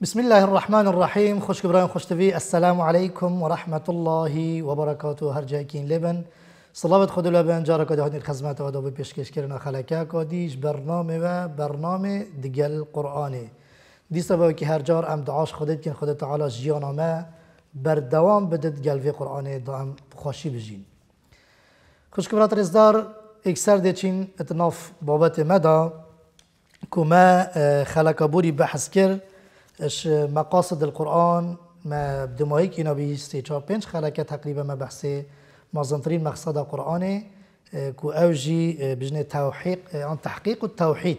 بسم الله الرحمن الرحيم خوش كبران خوش تبی السلام عليكم ورحمة الله وبركاته هر جای کین لبن صلوات خود لبن جارا کده هنر خدمت و دو پیشکش کردن خلقه کادیش برنامه و برنامه دیگل قرآنی دی سبب که هر جار ام دعاش خودت کن خودت تعالی جیانا ما بر دوام بدت گلوی قرآنی دام خوشی بجین خوش برات رزدار اکسر دیچین اتناف بابت مدا کما خلقه بوری بحث کرد اش مقاصد القرآن ما بدمایی که نبي به سه چهار پنج ما بحثه معظمترین مقصد القران كو اه، اوجي اه، بجنه التوحيق اه، آن تحقيق التوحيد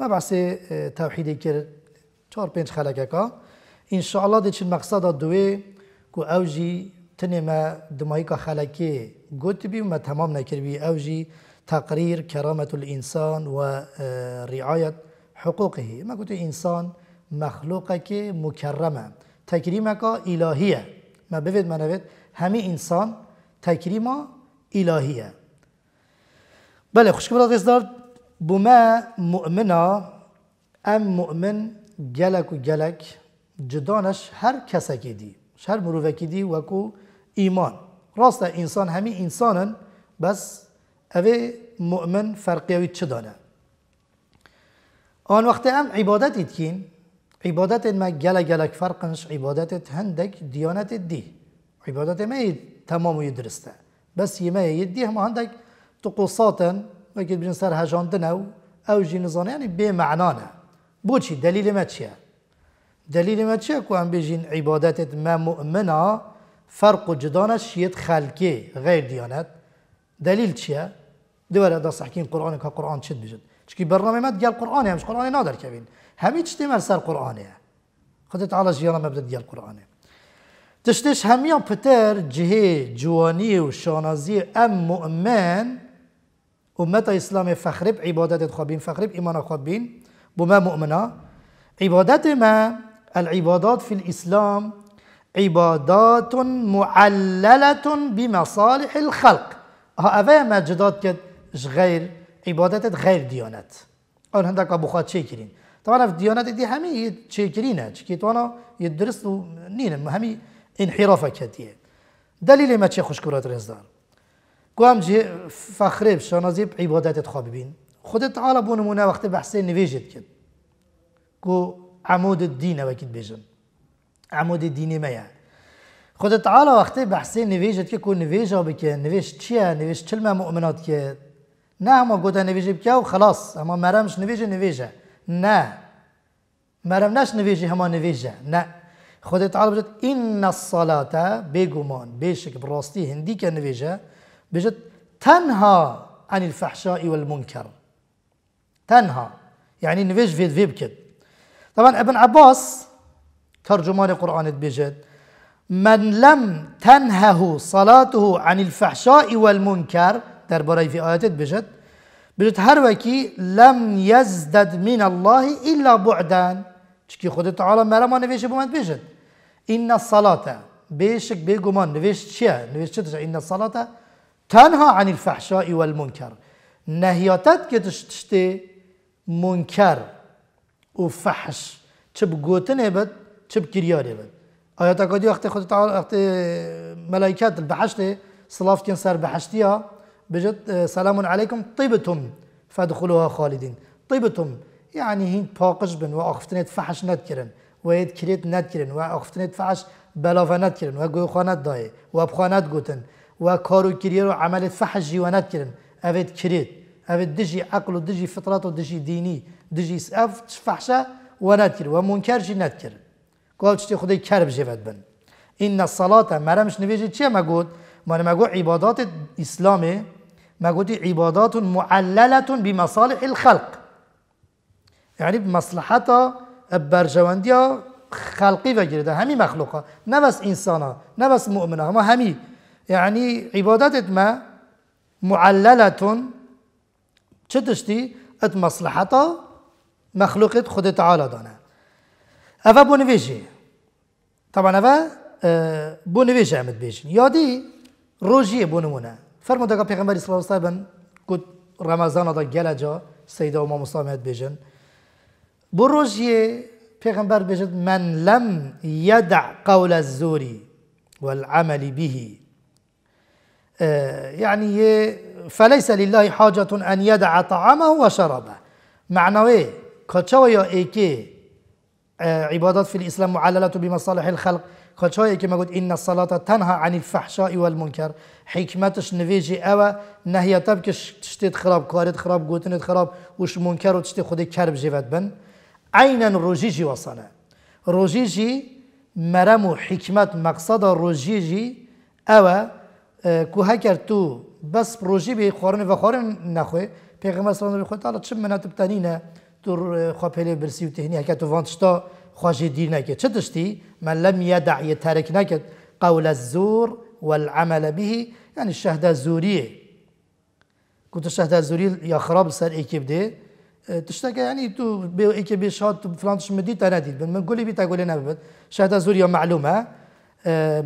ما بحثي توحيد كير چهار پنج ان شاء الله دی چین مقصد دوی كو اوجي تنه ما دمایی که خلکه گوت بی ما تمام نکر بی اوجی تقریر الانسان و حقوقه ما قلت انسان مخلوق که مکرمه تکریم که الهیه ما بفید من همه انسان تکریم الهیه بله خوش از برای دار بما مؤمنا ام مؤمن گلک و گلک جدانش هر که دی هر که دی وکو ایمان راست انسان همه انسانن بس اوه مؤمن فرقی چه دانه آن وقت هم عبادت ایدکین عبادت ما گله گلک فرقنش عبادت هندک دیانت دی عبادت ما تمام درسته بس يما يدي هم عندك طقوسات وكيد بين سر هجاندنا او جي نظام يعني بمعنانا بوشي دلیل ما تشيا دلیل ما تشيا كو عم بيجين عبادات ما مؤمنة فرق جدانا شيت خالكي غير ديانات دليل تشيا دوباره دا صحكين قرآن قران شد بجد چکی برنامه مات گل قرآنی همش قرآنی نادر بین همی چتی مر سر قرآنه خودت علا جیانا مبدد گل قرآنی تشتش همیان پتر جه جوانی و شانازی ام مؤمن امت اسلام فخرب عبادت خوابين فخرب ايمان خوابين بما مؤمنا عبادت ما العبادات في الاسلام عبادات معللة بمصالح الخلق ها أفا ما جداد كد غير عبادتت غیر دیانت آن هندک بخواد چه کرین طبعا دیانت دی همی چه کرینه چکی توانا یه درست و نینم همی انحراف کردیه دلیل ما چه خوشکرات رزدار هم جه فخریب شانازیب عبادتت خواب بین خودت تعالی بونمونه وقتی وقت بحث نویجت کرد گو عمود دین وکید بیجن عمود دینی یه خود تعالی وقتی بحث نویجت که کو نویجا بکن نویج چیه نویج چلمه مؤمنات که نه اما گوته نویجی بکیا و خلاص اما مرمش نویجه نویجه نه مرم نش نویجه هما نویجه نه خود تعالی بجد این الصلاة بگمان بشک براستی هندی که نویجه بجد تنها عن الفحشاء والمنكر تنها يعني نويج فيد فيب كد طبعا ابن عباس ترجمان القرآن بجد من لم تنهه صلاته عن الفحشاء والمنكر دربارەی في بجد بجد هر وکی لم یزدد من الله الا بوعدان چکی خودت بومد بجد این صلاته بیشک بگو سەڵاتە نویش چیه نویش چییە تشه این صلاته تنها عن الفحشاء والمنکر نهیاتت که تشتشتی منکر و چه بگوتن ابد چه چ بکریارێ بێت ئاەتەکەدی وقتی خود وقتی مەلایکات صلافتین سر بحشتی ها بجد آه، سلام عليكم طيبتم فادخلوها خالدين طيبتم يعني هين باقش بن وأخفتنت فحش نتكرن ويد كريت نتكرن وأخفتنت فحش بلافا نتكرن وقوخانات داي وابخانات قوتن وكارو كريرو عملت فحش جيوا نتكرن أفيد كريت أفيد دجي عقل ودجي فطرات ودجي ديني دجي أف فحشة ونتكر ومنكر جي نتكر قال تشتي خدي كرب جيفت بن إن الصلاة مرمش نبيجي تشي مقود ما نمقو عبادات الإسلامي ما قلت عبادات معللة بمصالح الخلق يعني بمصلحة برجواندیا خلقي و همي مخلوقة مخلوقا إنسانة نفس انسانا هما همي مؤمنا يعني عبادات ما معللة چه ات مصلحة مخلوقة خد تعالى دانا افا بونویشه طبعا افا اه، بونویشه امد بيجي يادي روجي بونمونه فرمود که پیغمبر اسلام صاحب کد رمضان دا گل جا سید اومام مسلمت بیجن بو روزی پیغمبر بیجد من لم یدع قول الزوری والعمل به يعني اه، فليس لله حاجة أن يدع طعامه وشرابه معنوي كتشوي إيكي اه، عبادات في الإسلام معللة بمصالح الخلق کچایی که مگود این الصلاة تنها عن الفحشاء والمنکر حکمتش نویجی او نهي تب که تشتید خراب کارید خراب گوتنید خراب وش منکر و تشتید خودی کرب بن عینا روجیجی وصله روجیجی مرم و حکمت مقصد روجیجی او که هکر تو بس روجی به خورن و خورن نخوی پیغمبر صلی الله علیه و آله چه مناتب تنینه تو خپل برسی و تهنی هکا تو وانتشتا خواجه دير ناكد شتشتي من لم يدع يترك ناكد قول الزور والعمل به يعني الشهداء الزوري كنت الشهداء الزوري خراب سر ايكيب دي تشتكى يعني تو بيو ايكيب بيشات فلان شمدي تناديد من قولي بيتا قولي نبت شهداء زوري معلومه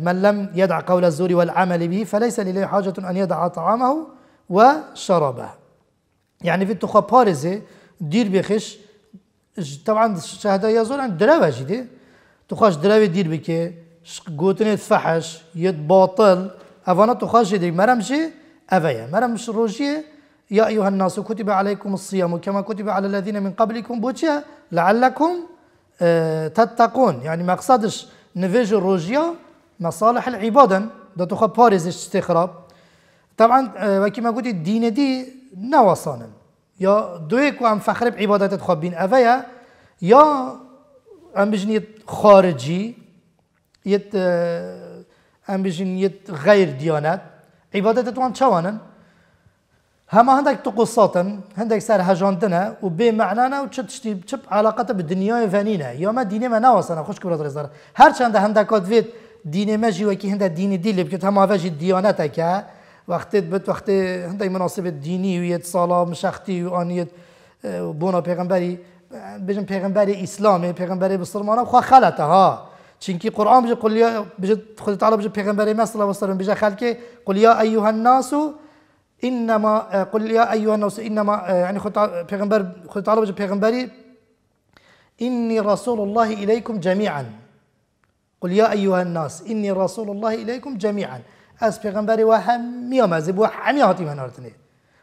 من لم يدع قول الزور والعمل به فليس لله حاجة أن يدع طعامه وشرابه يعني في التخبارزة دير بخش طبعا الشهاده يزول عند الدراوه جدي تخش دراوي دير بك قوتني تفحش يد باطل افانا تخاش يدي مرمشي افايا مرمش روجي يا ايها الناس كتب عليكم الصيام كما كتب على الذين من قبلكم بوتيا لعلكم أه تتقون يعني ما قصدش نفيج روجيا مصالح العباده دا تخا باريز استخراب طبعا أه وكما قلت الدين دي نواصانا یا دوی که هم فخر به عبادتت خواب بین اوه یا هم بجنیت خارجی یت هم اه، بجنیت غیر ديانات عبادتت هم چوانن هما عندك تقصاتن عندك سر هجاندنا وبمعنانا وتشتشتي تشب علاقته بالدنيا فانينا يا ما ديني ما ناوسنا خوش كبرت رزار هرچند عندك قد فيت ديني ما جي وكي هند ديني دي اللي بكت هما فاجي ديانتك وقتی بد وقتی هندای مناسب دینی و یه سالا مشختی و آنیت اه، بونا پیغمبری بیم پیغمبری اسلامی پیغمبری بسرمانه خواه خلطه ها چنکی قرآن بجه قلیا یا بجه خود تعالی بجه پیغمبری مسلا صلی و بجه خلقه قل یا ایها الناس انما اه، قل یا ایها الناس اینما اه، یعنی خود پیغمبر خود تعالی بجه پیغمبری انی رسول الله الیکم جميعا قل يا أيها الناس إني رسول الله إليكم جميعا از پیغمبر و همی آمزه و همی هاتی منارتنه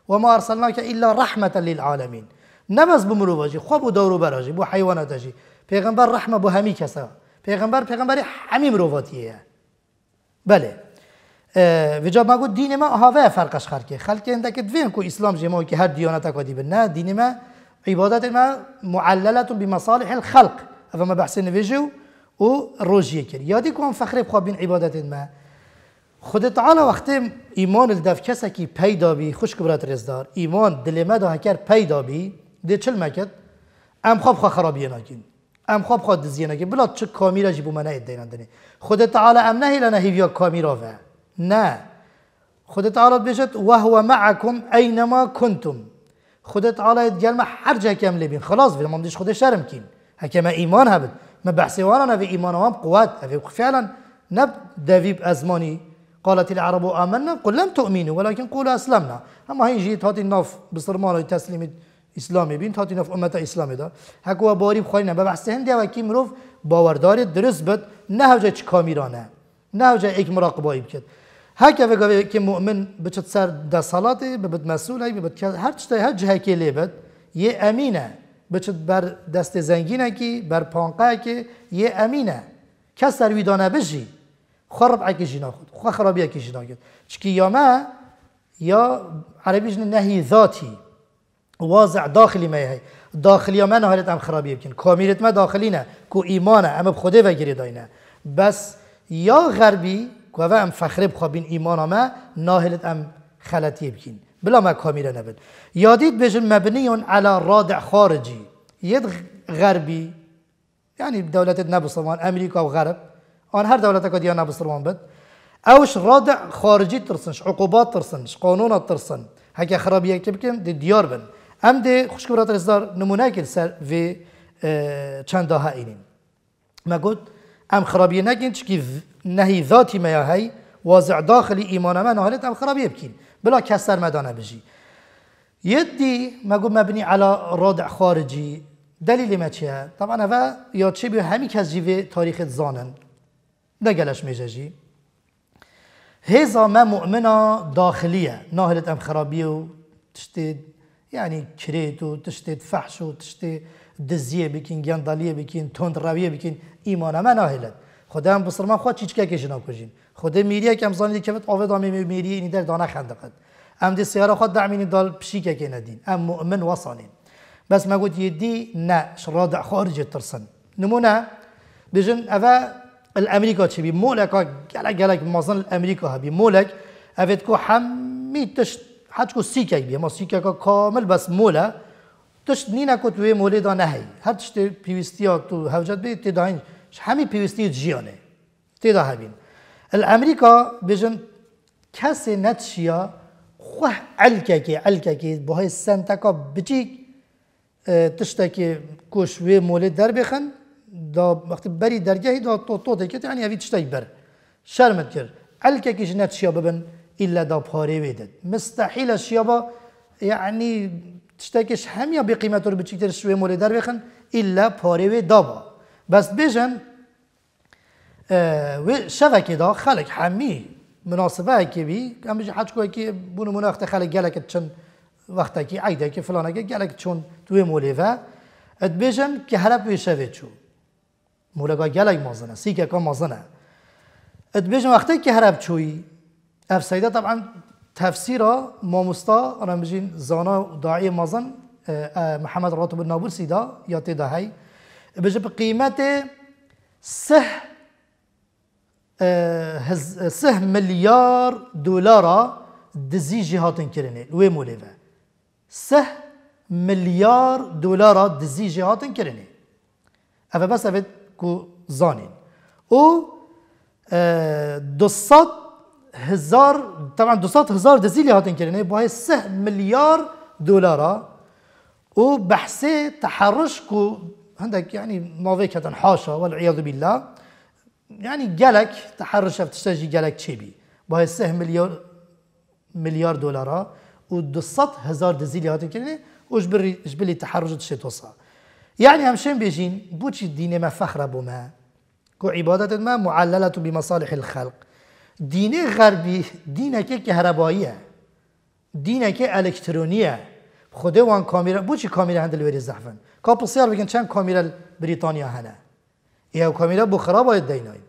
و ما ارسلناک الا رحمتا للعالمین نه از بمرو باجی خواب و دورو براجی بو حیوانات اجی پیغمبر رحمه بو همی کسا پیغمبر پیغمبر همی مرواتیه بله اه، وجا ما گو دین ما هاوه فرقش خرکه خلک اندک دوین کو اسلام جما که هر دیانت اکا دیبه نه دین ما عبادت ما معللت بمصالح الخلق اما بحث نویجو و روجیه کرد یادی کن فخر بخواب بین عبادت ما خود تعالی وقتی ایمان دف کسی که پیدا بی خوش کبرت رزدار ایمان دلیمه دا هکر پیدا بی دی چل مکت ام خواب خواه خرابیه ناکین ام خواب خواه دزیه ناکین بلا چه کامی را جیبو منه ادینان دنی خود تعالی ام نهی لنا هیویا را و نه خود تعالی بشت و هو معکم اینما کنتم خود تعالی گلمه هر جا کم لبین خلاص بیرم دیش خود شرم کین هکم ایمان هبد ما بحثیوانا نوی ایمان هم قوات فعلا نب دویب ازمانی قالت العرب آمنا قل لم تؤمنوا ولكن قولوا أسلمنا أما هين جيت هاتي ناف بصرمان تسليم إسلامی بین تا تینف امت اسلامی دا هکو باری بخواین به بحث هندی و کی مروف باوردار درست بد نه هجا چی کامیرانه نه هجا ایک مراقبایی بکد هک و گوی که مؤمن بچت سر ده صلات ببد مسئول ای ببد هر چتا هر جهه کی لیبد یه امینه بچت بر دست زنگینه کی بر پانقه کی یه امینه کس سر ویدانه بجی خراب ربعه جنا خود خو خرابیه که جنا کرد چکی ما یا عربیش نهی ذاتی واضع داخلی میه داخلی من حالت ام خرابی بکن کامیرت ما داخلی نه کو ایمانه ام بخوده و گری داینه بس یا غربی که ام فخر بخوابین ایمان ما ناهلت هم خلطی بکن بلا ما کامیره نبود یادید بجن اون علا رادع خارجی یه غربی یعنی دولت نبسلمان امریکا و غرب هون هر دولة ودي أنا بسرمان بد أوش رادع خارجي ترسنش عقوبات ترسنش قانون ترسن هكا خرابية كبكن دي ديار بن أم دي خشك برات الإصدار نمونة كل سر في چند ها اینیم ما گفت ام خرابیه نگین چکی نهی ذاتی میا هی وازع داخل ایمان ما نهالت ام خرابیه بکین بلا کس سر مدانه بجی یدی ما گفت مبنی علا رادع خارجی دلیل ما چیه طبعا و یا چه بیا همی کس جیوه تاریخ زانن ده جلش ميجاجي هيزا ما مؤمنة داخلية ناهلة أم خرابيو وتشتي يعني كريتو وتشتي فحشو وتشتي دزية بكين جندالية بكين تندراوية بكين إيمانا ما ناهلة خدا هم بصر ما خواد چیچکه کشی نکوشین خدا میریه که امزانی دی کفت آوه دامی میریه اینی در دانه خندقت ام دی سیاره خود دعمینی دال پشیکه که ندین ام مؤمن وصالین بس ما قلت يدي ناش شرادع خارج الترسن نمونا بجن أفا الامريكا تشي بمولك قال قال قالك مازن الامريكا هبي مولك افيتكو حمي تش حتكو سيكاي بي ما سيكا كامل بس مولا تش نينا كنت وي مولا دا نهي هر تشت بيوستيا تو هوجت بي تي داين حمي بيوستي جيانه تي دا هبين الامريكا بيجن كاس نتشيا خوه علكاكي علكاكي بهاي سنتكا بجيك اه، تشتكي كوش وي مولي دربخن بخن دا وقتی بری درجه دا تو تو دکت یعنی اوی تشتی بر شرمت کرد علکه کش نت شیابه بن الا دا پاره ویدد مستحیل شیابه یعنی تشتکش همیا به قیمت رو بچیکتر شوی مولی در بخن الا پاره وی دابا بس اه، و شبكه دا خلق حمي مناسبه كي بي كم بيجي حاج كي بونو مناخت خلق جالك تشن وقتا كي عيدا كي فلانا كي جالك تشون توي موليفا ادبيجن كي هرب ويشافيتشو مولگا گلگ مازنه سیکه که مازنه ات بیجم وقتی که هرب چوی اف سیده طبعا تفسیرا مستا انا بجین زانا داعی مازن اه، اه، محمد راتب النابول سیدا یا تیدا هی بجه قیمت سه اه، سه مليار دولار دزي جهاتن كرني وي موليفا سه مليار دولار دزي جهاتن كرني أفا بس أفا كوزانين او دوصات هزار طبعا دوصات هزار دزيلي هاتن كريني بوهي سه مليار دولار او بحثي تحرش كو عندك يعني نوفيك هتن حاشا والعياذ بالله يعني قالك تحرش افتشتاجي قالك تشيبي بوهي سه مليار مليار دولار و دوصات هزار دزيلي هاتن كريني وجبري جبلي تحرش تشي توصل یعنی هەمشێن بێژین دین ما فخره بۆمە کۆ عبادت ما معللت و بمەساالح که که غەربی که هەرەباییە دینەکە خوده وان کامیره، بچی کامیره هەند زحفن زەحفن کا پرسیار بگن چند کامیره بریتانیا هەنە ئێو کامیرە بۆ دیناین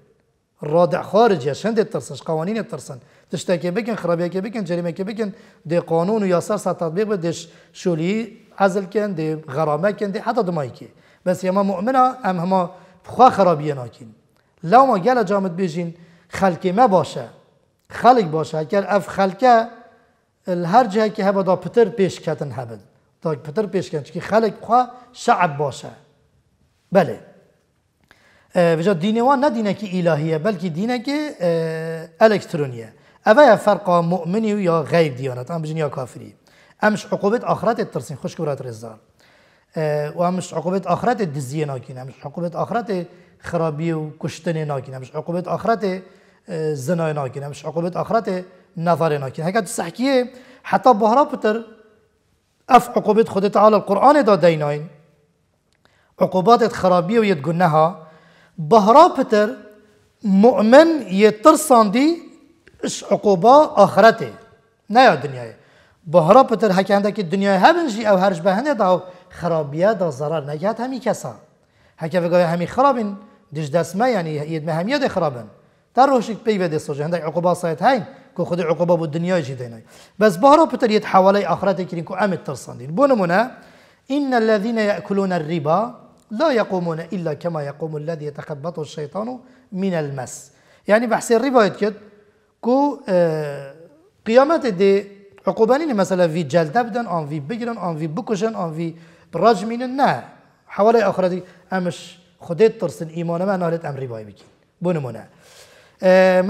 رادع ڕادەخوارجە شند ترسش قوانین ترسن تشتكي بکن خرابی که بکن جریمه که بکن دی قانون و یاسر سر تطبیق بده عزل کن دی غرامه کن دی حتی دمایی که بس یما مؤمنه ام هما خوا خرابیه ناکین لو ما جامد بيجين خلکی ما باشه خلق باشه اگر اف خلکه هر جهه که هبه دا پتر پیش کتن هبد دا پتر پیش کن چون خلق خوا شعب باشه بله اه، بجا دين وان نه دينك إلهية بلكي دينك إلكترونية اه، اوه فرق مؤمنی أه، و یا غیر دیانت هم بجن یا کافری امش عقوبت آخرت ترسین خوش کرات رزدار و امش عقوبت آخرت دزیه ناکین امش عقوبت آخرت خرابی و کشتن ناکین امش عقوبت آخرت زنا ناکین امش عقوبت آخرت نظر ناکین تو سحکیه حتی بهرا پتر اف عقوبت خود تعالی القرآن دا دیناین عقوبات خرابی و یت گناها بهرا پتر مؤمن یه ترساندی اس عقوبه آخرته نه دنیای بهرا پتر هکندکی دنیای همین جی او هرج بهنه دا خرابیه دا ضرر نگهد همی کسا هکه بگوی همی خرابین دش دسمه یعنی ید مهمیه ده خرابن در روشک پی بده سوجه هندک عقوبه سایت هین که خود عقوبه بود دنیای جی دینه بس بهرا پتر یت حواله آخرته کرین که امت ترساندین بونمونه ان الذين ياكلون الربا لا يقومون الا كما يقوم الذي يتخبطه الشيطان من المس يعني بحث الربا يتكد کو قیامت دی عقوبه نه مثلا وی جلد بدن آن وی بگیرن آن وی بکشن آن وی راج مینن نه حواله آخرتی امش خودت ترسن ایمان من نارد امری بای بگین بونمونه.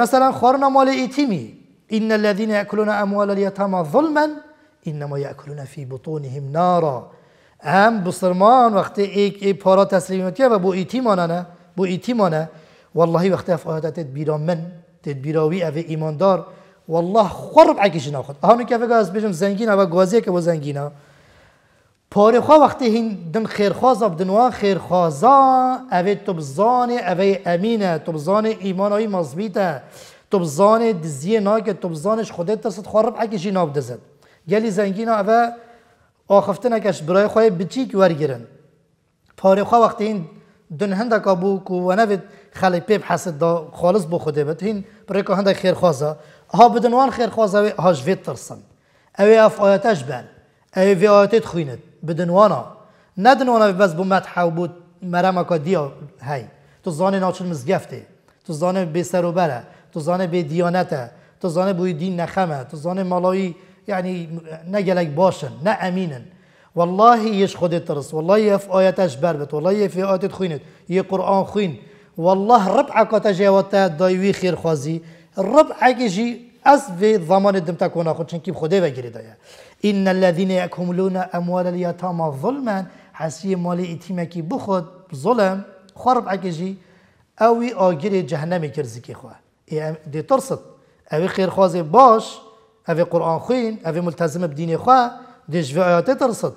مثلا خورنا مال ایتیمی ان الذین یاکلون اموال الیتام ظلما انما یکلون فی بطونهم نارا هم بسرمان وقتی ایک ای پارا تسلیمت و بو ایتیمانه بو ایتیمانه والله وقتی افعادتت بیرامن. تدبیراوی او ایماندار والله خرب عکش نخود آنو که فکر از بیم زنگین و گوازی که با زنگینه پاره خواه وقتی هین دن خیرخوازا بدنوا خیرخوازا اوه تبزان اوه امینه تبزان ایمانوی مضبیته تبزان دزیه ناکه تبزانش خودت ترسد خرب عکشی ناب دزد گلی زنگینه اوه آخفته نکش برای خواه بچیک ورگیرن پاره خواه وقتی هین دن هندکا بو که ونوید خلق پیب حسد دا خالص بو خوده بد هین بريكو هندك خير خوزا ها بدن وان خير خوازا ها في ترسن اوي اف ايات اجبال اوي في ايات تخوينت بدن وانا ندن وانا بس بمدحة وبود مرمكا ديا هاي تو زاني ناچل مزگفته تو زاني بسر و بره تو زاني بديانته تو زاني بوي دين نخمه تو زاني مالاوي يعني نجلك باشن نأمينن والله يش خود ترس والله اف ايات اجبال بت والله يف آيات يه قرآن خوين والله ربعك تجاوتا دايوي خير خوزي ربع كيجي از في ضمان دمتا كونا خود چون كيب خوده وگيري دايا إن الذين يأكلون أموال اليتامى ظلما حسي مالي اتيمكي بخود ظلم خرب ربعك جي اوي آگيري جهنمي كرزكي خوا دي ترصد اوي خير خوزي باش اوي قرآن خوين اوي ملتزم بدين خوا دي جوه آياتي ترصد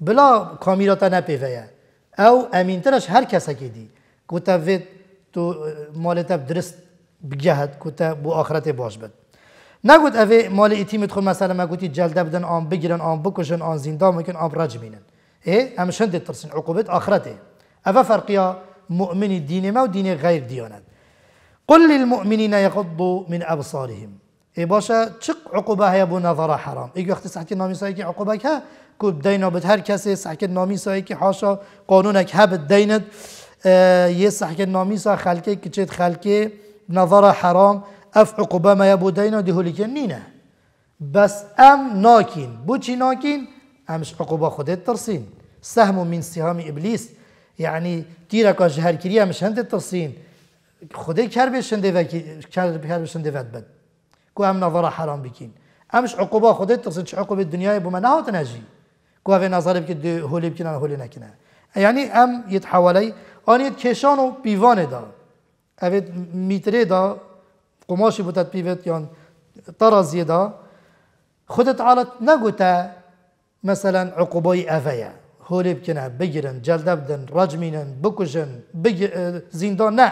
بلا كاميراتا نبيفيا او امين ترش هر کسا که کوتە تو مالێتە درست بگەهت کوتە بو آخرت باش بێت نگوت مال مال ئیتیمت خۆ مەسەلمە گوتی جلدە بدن آن بگیرن ئام بکوژن ئان میکن مکن ئام ڕجبینن ئێ ئەم شندێ ترسن عقوبت آخرەتێ فرقیا مؤمن دین ما و دین غیر دیانت. قل للمؤمنین يغضوا من ابصارهم ای باشا چق عقوبه هي بو حرام إيه وقت سحكي نامي سايكي عقوبك ها کو بدینا بت هر کسی سحکی نامی که حاشا قانونک ها دینت یه صحکه نامی سا خلکه کچید خلکه نظر حرام اف عقوبه ما اینا دینا دیهولیکن نینه بس ام ناکین بو چی ناکین امش عقوبه خودت ترسین سهم من سهام ابلیس یعنی تیره که جهر کری امش هند ترسین خوده کر بشنده و کر بشنده ود بد که ام نظر حرام بکین امش عقوبه خودت ترسین چه عقوبه دنیای بو من نهات نجی که اوه نظر بکنه هولی بکنن هولی نکنن يعني یعنی أم آنیت کشانو پیوانه دا اوید میتره دا قماشی بودت پیوت یا ترازی دا خودت عالت نگوته مثلا عقوبای افایه هولی بکنه بگیرن جلده بدن رجمینن بکشن اه، زندان نه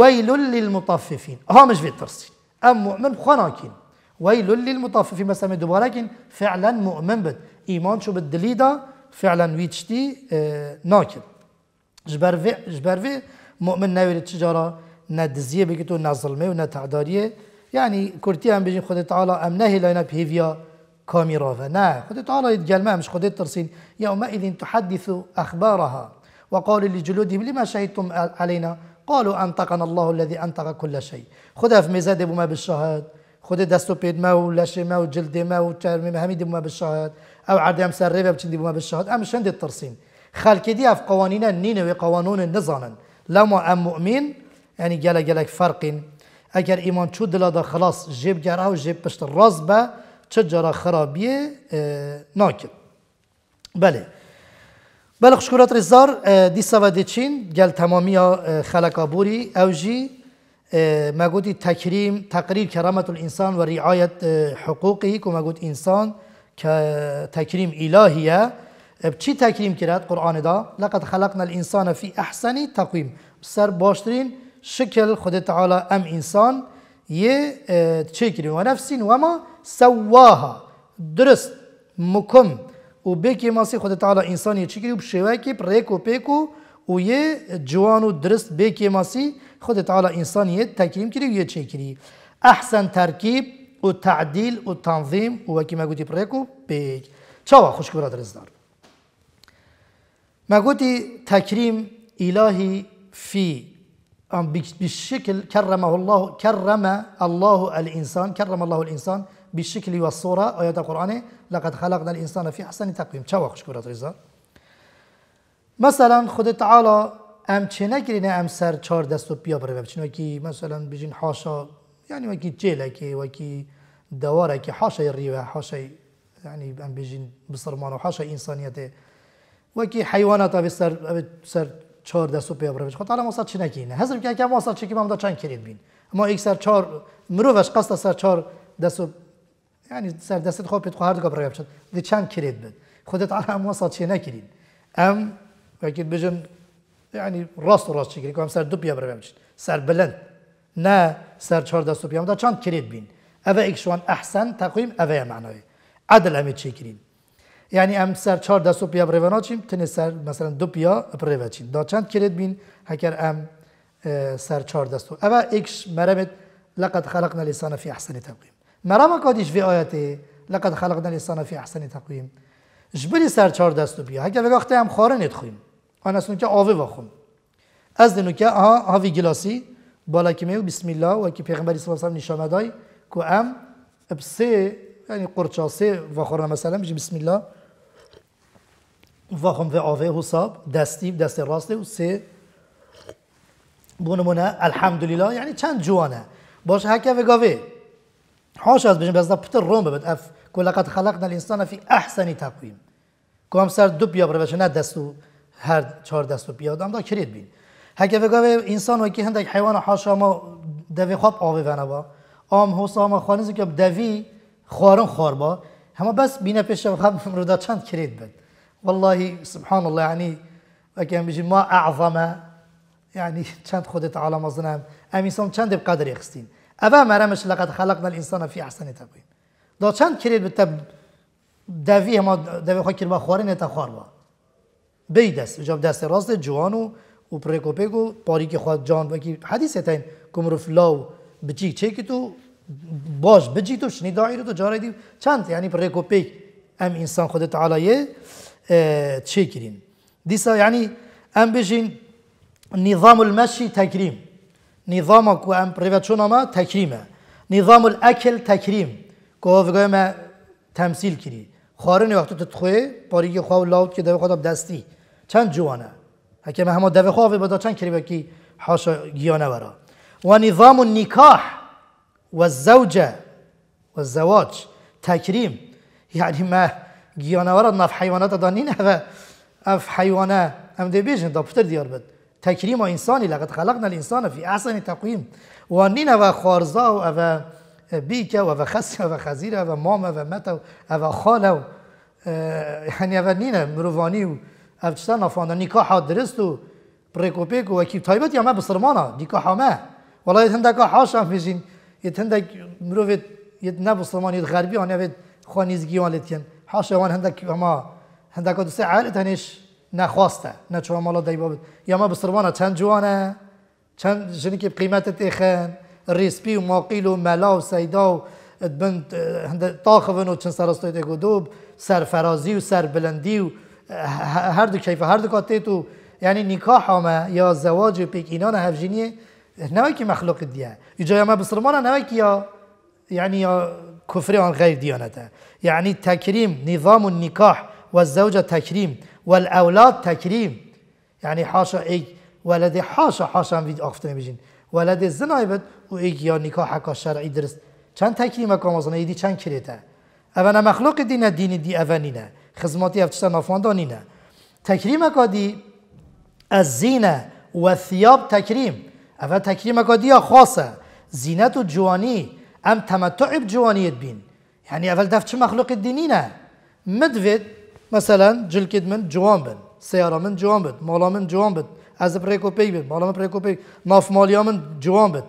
ويل للمطففين ها مش في الترسل ام مؤمن خناكين ويل للمطففين مثلا دوباراكين فعلا مؤمن بد ايمان شو بالدليدا فعلا ويتشتي اه، ناكل جبر في جبر في مؤمن ناوي التجارة نا دزية بكتو نا ظلمة ونا يعني كرتي بيجي بيجين خدي تعالى أم نهي لنا بهيفيا كاميرا نا خدي تعالى ما مش خدي ترسين يومئذ تحدث أخبارها وقال لجلودهم لما شهدتم علينا قالوا أنطقنا الله الذي أنطق كل شيء خدها في ميزاد بما بالشهاد خد دستو بيد ما ولاشي ما وجلد ما وترميم همي دي بما بالشهاد أو عدم سريبة بتشندي بما بالشهاد أم شندي الترسين خالك دي اف قوانين نين و قوانون نزانن لما ام مؤمن يعني جلا جلك فرق اگر ايمان شو دلا دا خلاص جيب جرا و جيب بشت راز با چجرا خرابیه اه، ناكل بله بله خشکورات رزار اه، دي سوا دي چين گل تمامي اه، خلق بوري او جی مگودی تكريم تقرير كرامة الانسان ورعاية حقوقه كما که انسان كتكريم إلهية بچی تکریم کرد قرآن دا لقد خلقنا الانسان في احسن تقویم سر باشترین شکل خود تعالی ام انسان یه اه، چه کریم و نفسین و ما سواها درست مکم و بکی ماسی خود تعالی انسان یه چه کریم بشوه پریک و پیکو و یه جوان و درست بکی ماسی خود تعالی انسان یه تکریم کریم یه چه کریم احسن ترکیب و تعدیل و تنظیم و وکی مگو تی پریک و پیک چاوه خوشکورا درست دار ما قلتي تكريم إلهي في بالشكل كرمه الله كرم الله الإنسان كرم الله الإنسان بالشكل والصورة آيات القرآن لقد خلقنا الإنسان في أحسن تقويم أخش كرة رزا مثلا خود تعالى ام چه نگیرینه ام سر چهار دست و بیا بره بچین مثلا بيجين حاشا یعنی وکی وكي وکی دوارکی حاشا ریوه حاشا يعني ام بجین بسرمان و حاشای وەکی حیوانات ئەێ سەر چهاردەسو پێ بڕێژ خۆ تاالە ماسا چینەکینە هەزم کیکە ماسا چکی مامدا چەند کرێت بین ئەما ئیک سەر چار مرۆڤش قەستە سەر چار دەست ینی سەر دەست خۆ پێت خواردگە بڕێ بچێت دی چەند کرێت بن خودت ئا ماسا أم وكي بيجن يعني بژن ینی ڕاست و ڕاست چکری ئەم سەر دو پێ بڕێ بچێت سەر بلند نه سەر چهاردەسو پێمدا چەند کرێت بین ئەە ئیک شوان ئەحسن تەقویم ئەوەیە معناه عدل ئەمە چێکرین یعنی ام سر چهار دست و پیا بروناچیم تنه سر مثلا دو پیا پروچیم دا چند کرد بین هکر ام سر چهار دست اول ایکش مرمت لقد خلقنا الانسان فی احسن تقویم. مرم اکادیش وی آیته لقد خلقنا الانسان فی احسن تقویم جبری سر چهار دست و پیا هکر وگاخته ام خارنت خویم آن اسون که آوه واخم از دنو که ها گلاسی بالا کمیو بسم الله و که پیغمبری صلی الله علیہ وسلم نشان دای ام بسه یعنی قرچاسه و مثلا بسم الله خم و آوی حساب دستی دست راست و سه بونمونه الحمدلله یعنی چند جوانه باش هکه و گاوه حاش از بیم بزده پتر روم ببد اف خلق خلقنا الانسان فی احسن تقویم که هم سر دو بیا بشه نه دستو، هر چهار دستو بیاد، ام دا کرد بین هکه و گاوه انسان و که هندک حیوان حاشا ما دوی خواب آوه و نبا آم حسام خانیزی که دوی خوارن با همه بس بینه پیش خب چند کرد بد والله سبحان الله يعني كان بيجي ما أعظم يعني كانت خدت على مظنم ام انسان چند بقدر يخستين ابا مرمش لقد خلقنا الانسان في احسن تقويم دا چند كريد بتب دافي ما دافي خواهی کربا خواره نتا با جاب دست راست جوانو و پریکو پیکو پاری که خواهد جان وکی حدیث تاین کمرو لاو بچی چه که تو باش بچی تو شنی داعی رو تو جاره دی چند یعنی يعني پریکو پیک ام انسان خود يه تشكرين ديسا يعني ام بجين نظام المشي تكريم نظامك وام بريفاتشونا ما تكريمه نظام الاكل تكريم كوفغه ما تمثيل كري خارن وقت تتخوي باري خو لاوت كي دوي خداب دستي چند جوانه حكم همو دوي خو بدا چند كري بكي حاشا گيانه ورا ونظام النكاح والزوجه والزواج تكريم يعني ما giyanawarat navhayvanata da ninave اف حيوانه ام دي بيجن دا پتر ديار بد تكريم و انساني لقد خلقنا الانسان في احسن تقويم و نين و خارزا و او بيكا و او خس و خزيره و مام و متا و او خاله و يعني اه، او نين مرواني و او چتا نفانا نکاح درست و پریکو و کیب تایبت یا ما بسرمانا نکاح ما والله يتندك حاشا بيجين يتندك مروفت يتنا بسرمان يتغربي وانا بيت خوانيزگیان لتین حاشەوان هەندێک ئەمە هەندێک دوسێ عائلت هەنیش نەخواستە نەچوە مەڵە دەی بۆ یەمە بسروانە چەند جوانە چەند ژنکی قیمەتت ئێخێن ریسپی و ماقیل و مەلا و سەیدا و بند تاخەن و چەند سەرستۆی دەگودوب سەرفەرازی و سەربلندی و هەردوو کەیفە هەردوو کاتێت و یعنی نیکاحامە یا زەواج و پێکینانە هەفژینیە نەوەکی مەخلوقت دیە. جایەمە بسرمانە نەوەکی یا یعنی یا كفر عن غير ديانته يعني تكريم نظام النكاح والزوجة تكريم والأولاد تكريم يعني حاشا اي ولدي حاشا حاشا هم اخفتنا نمیشین ولدي الزنا بد و اي يا نكاح حقا شرعي درست تكريم اكا کامازانه ایدی چند كريتا اولا مخلوق دينا دینی دي اولینه خزماتي افتشتا نافاندانینه تكريم اكا دي الزينة والثياب تكريم تکریم تكريم اكا دي خاصه زينة و جوانی ام تمتع بجوانيت بين يعني ئەفل دەف مخلوق الدينينا مدفد مثلا مەسەەن من جوان بن سيارة من جوان بن مولا من جوان بن از بريكو و بن مولا من بريكو و پێی مافمالیا من جوان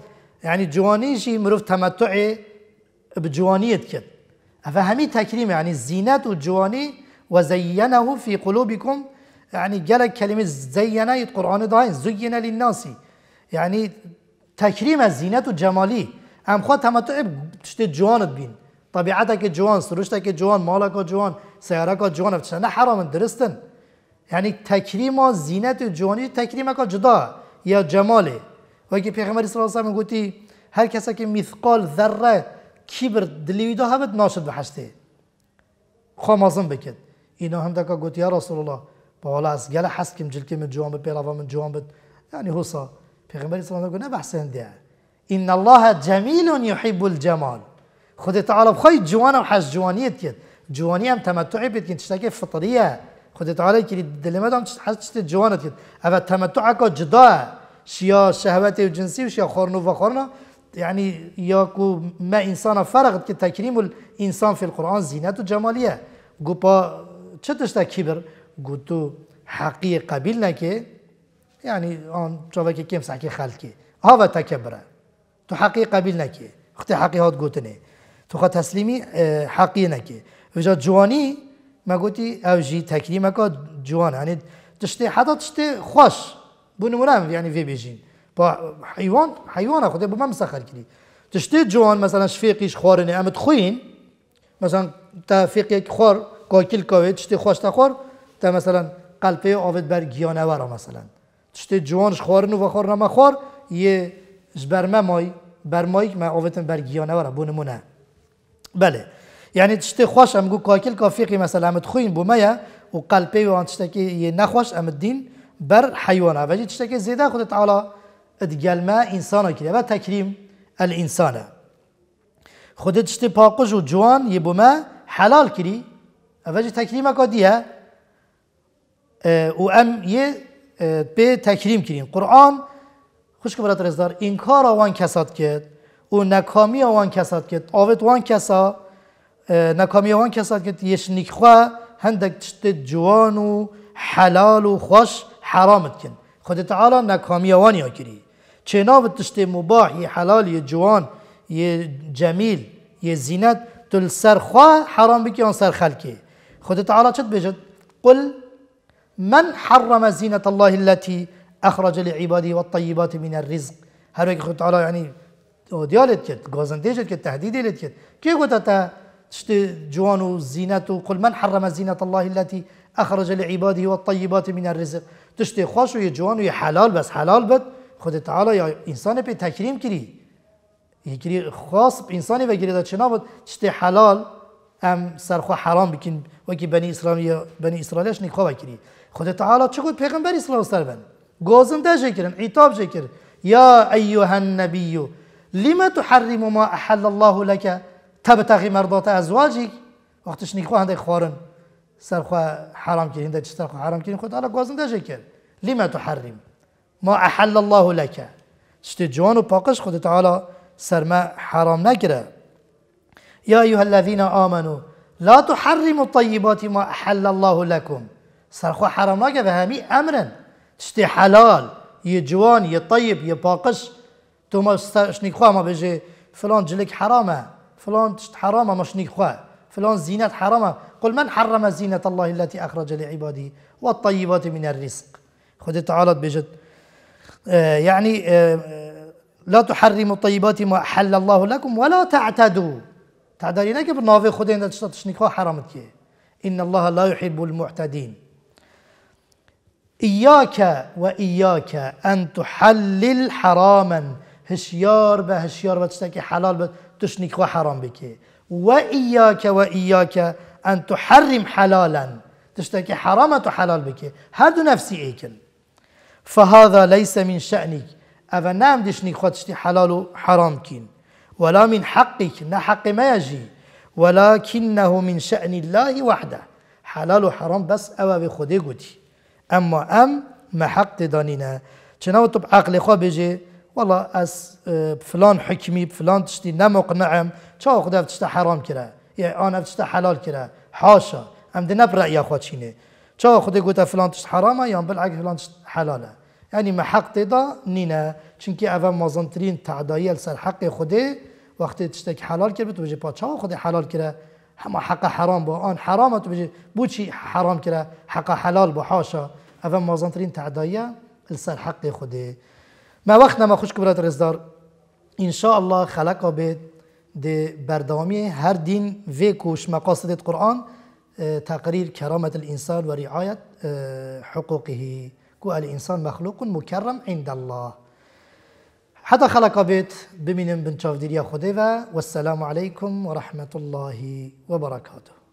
يعني جواني شي مروف تمتعي بجوانیت کرد ئەفە هەمی تەکریمە ینی زیینەت و جوانی وزينه في قلوبكم يعني جلك كلمة زينا القرآن داين زينة للناس يعني تكريم الزينة جمالي ام خواه همه تشت اب بین جوانت که جوان جوان که جوان که جوان که جوان افتشن نه حرام درستن یعنی تکریم زینت و جوانی تکریم که جدا یا جماله و اگه پیغمبر صلی الله عليه وسلم گوتي هر کسی که مثقال ذره کبر دلیویدا هبت ناشد بحشته خواه مازم بکد اینا هم دکا گوت یا رسول الله با حالا از گله حس کم جلکم جوان به پیلاوام جوان بد یعنی حسا پیغمبر صلی الله عليه وسلم گفت نه بحث هندیه ان الله جميل يحب الجمال خود تعالى بخواید جوانا وحاج حس جوانیت جوانيه جوانی هم تمتع بید که تشتاک فطریه خود تعالی که دلمه دام حس جوانت کرد اما تمتع جدا شيا شهواتي جنسی وشيا شیا خورنو و يعني ياكو ما انسان فرغت كتكريم الانسان في القران زينه جماليه قبا تشتشتا كبر قلتو حقيقه قبيلنا كي يعني اون تشوفك كيم ساكي خالكي هذا تكبره تو حقی قبیل نکی وقتی حقی هات گوتنه تو خواه تسلیمی حقی نکی و جوانی ما گوتی او جی تکریم که جوان یعنی تشتی حتی تشتی خوش بو نمونم یعنی وی بیجین با حیوان حیوان خود با من مسخر کنی تشتی جوان مثلا شفیقیش خوارنه امت خوین مثلا تا فیقی خور کاکل کاوی تشتی خوش خوار تا مثلا قلبه آوید بر گیانه ورا مثلا تشتی جوانش خوارنه و خور ما خور یه بر مای، بر مای، که من بر گیانه وره بونمونه بله یعنی تشت خوش هم گو کاکل کافیقی مثلا مت خوین بو یا و قلبی و آن تشتی یه نخوش امت دین بر حیوانه و تشتی که زیده خود تعالی ما انسانه کرده و تکریم الانسانه خود تشت پاقش و جوان یه بو ما حلال کری اوجه تکریم که دیه و ام یه به تکریم کریم قرآن خوش که برادر این کار آوان کسات کرد او نکامی آوان کسات کرد آوید وان کسا نکامی آوان کسات کرد یش نکخوا هندک تشت جوان و حلال و خوش حرامت کن خود تعالی نکامی آوان یا کری چه ناو تشت مباح یه حلال یه جوان یه جمیل یه زینت تل سرخوا حرام بکی آن سر خلکی خود تعالی چت بجد قل من حرم زینة الله التي اخرج لعباده والطيبات من الرزق هر وقت خود تعالی یعنی يعني، دیالت کرد گازندیشت کرد تهدیدیت کرد کی گوتا تا تشت جوان و زینت و قل من حرم زینت الله التي اخرج لعباده والطيبات من الرزق تشت خوش و جوان و حلال بس حلال بد خود تعالی یا انسان به تکریم کری یکی خاص انسانی و گریدا بود تشت حلال ام سرخو حرام بکن وکی بنی اسرائیل بنی اسرائیلش نکوه کری خود تعالی چه گفت پیغمبر اسلام سر بند قوزنتا تجكرن عتاب جكر يا أيها النبي لما تحرم ما أحل الله لك تبتغي مرضات أزواجك وقتش نيخو عندك خورن خو حرام كرين ده خو حرام كرين خود على قوزنتا تجكر لما تحرم ما أحل الله لك شتي جوان وباقش باقش خود تعالى ما حرام نكره يا أيها الذين آمنوا لا تحرموا الطيبات ما أحل الله لكم سرخوا حرام نكره بهامي أمرا تشتي حلال يا جوان يا طيب يا توما شني خوا ما بيجي فلان جلك حرامه فلان تشت حرامه ما شني خوا فلان زينات حرامه قل من حرم زينة الله التي أخرج لعباده والطيبات من الرزق خذ تعالى بجد يعني لا تحرموا الطيبات ما أحل الله لكم ولا تعتدوا تعتدوا إليك بالنافي شني خوا حرامتك إن الله لا يحب المعتدين إياك وإياك أن تحلل حراما هشيار به هشيار بتشتكي حلال بتشنيك وحرام بك وإياك وإياك أن تحرم حلالا تشتكي حرامة حلال بك هذا نفسي إيكل فهذا ليس من شأنك أبا نعم دشني خدشتي حلال حرام كين ولا من حقك نحق ما يجي ولكنه من شأن الله وحده حلال وحرام بس أبا بخدي قدي اما ام محق دانینه چنانچه تو عقل خواه بجه والله از فلان حکمی فلان تشتی نمقنعم چا خدا تشت حرام کرده یا آن تشت حلال کرده حاشا ام نب رأی خواه چینه چا خدا گوتا فلان تشت حرامه یا بالعکس فلان تشت حلاله یعنی محق دا نینه چونکی اول مازنترین تعدایی سر حق خوده وقتی تشتک حلال کرده، تو بجه پا چا خدا حلال کرده ما حق حرام بو آن تو بجي بو چی حرام كلا حق حلال بو حاشا اول مازانترین تعدايا السر حق خوده ما وقتنا ما خوش کبرات رزدار الله خلق بيت دي بردامي هر دين في كوش مقاصد القرآن اه، تقرير كرامة الإنسان ورعاية اه، حقوقه كو الإنسان مخلوق مكرم عند الله حتى خلق بيت بن شاف ديريا خديفة والسلام عليكم ورحمة الله وبركاته